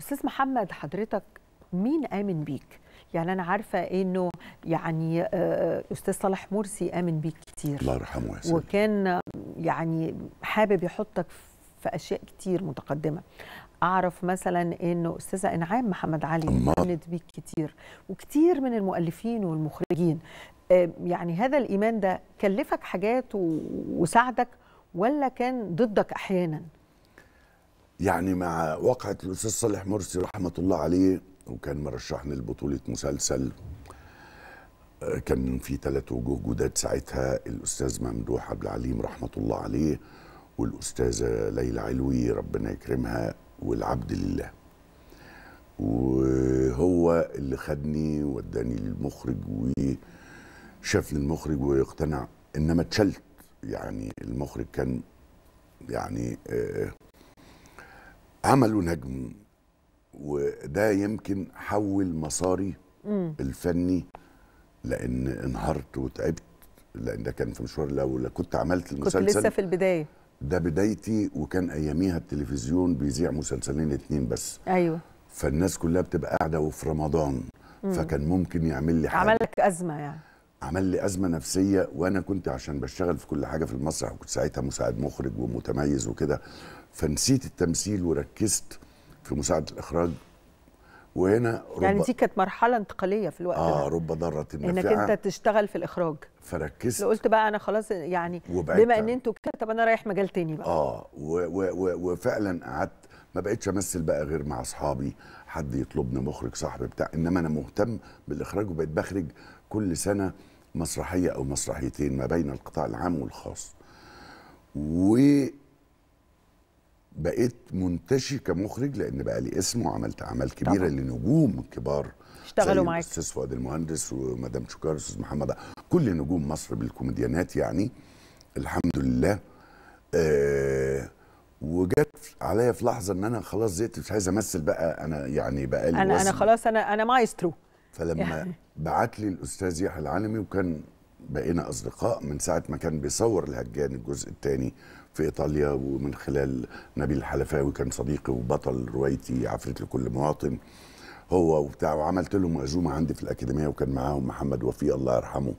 استاذ محمد حضرتك مين امن بيك يعني انا عارفه انه يعني آه، استاذ صلاح مرسي امن بيك كتير الله يرحمه يا وكان يعني حابب يحطك في اشياء كتير متقدمه اعرف مثلا انه استاذه انعام محمد علي امنت بيك كتير وكتير من المؤلفين والمخرجين آه، يعني هذا الايمان ده كلفك حاجات وساعدك ولا كان ضدك احيانا يعني مع وقعة الأستاذ صالح مرسي رحمة الله عليه وكان مرشحني لبطولة مسلسل آه، كان في ثلاث وجوه جداد ساعتها الأستاذ ممدوح عبد العليم رحمة الله عليه والأستاذة ليلى علوي ربنا يكرمها والعبد لله وهو اللي خدني وداني للمخرج وشافني المخرج واقتنع انما اتشلت يعني المخرج كان يعني آه، عملوا نجم وده يمكن حول مصاري مم. الفني لان انهارت وتعبت لان ده كان في مشوار لو كنت عملت المسلسل كنت لسه في البدايه ده بدايتي وكان اياميها التلفزيون بيذيع مسلسلين اتنين بس ايوه فالناس كلها بتبقى قاعده وفي رمضان مم. فكان ممكن يعمل لي حاجه عمل لك ازمه يعني عمل لي ازمه نفسيه وانا كنت عشان بشتغل في كل حاجه في المسرح وكنت ساعتها مساعد مخرج ومتميز وكده فنسيت التمثيل وركزت في مساعده الاخراج وهنا يعني دي كانت مرحله انتقاليه في الوقت اه رب ضرة انك انت تشتغل في الاخراج فركزت قلت بقى انا خلاص يعني بما ان انتوا كده طب انا رايح مجال تاني بقى اه و و و وفعلا قعدت ما بقتش امثل بقى غير مع اصحابي حد يطلبني مخرج صاحبي بتاع انما انا مهتم بالاخراج وبقيت بخرج كل سنه مسرحيه او مسرحيتين ما بين القطاع العام والخاص وبقيت منتشي كمخرج لان بقى لي اسم وعملت اعمال كبيره طبعا. لنجوم كبار اشتغلوا معاك استاذ فؤاد المهندس ومدام شكار استاذ محمد كل نجوم مصر بالكوميديانات يعني الحمد لله آه وجت عليا في لحظه ان انا خلاص زهقت مش عايز امثل بقى انا يعني بقى لي انا انا خلاص انا انا مايسترو فلما يعني. بعت لي الاستاذ يحيى العالمي وكان بقينا اصدقاء من ساعه ما كان بيصور الهجان الجزء الثاني في ايطاليا ومن خلال نبيل الحلفاوي كان صديقي وبطل روايتي عفريت لكل مواطن هو وبتاع وعملت لهم عزومه عندي في الاكاديميه وكان معاهم محمد وفي الله يرحمه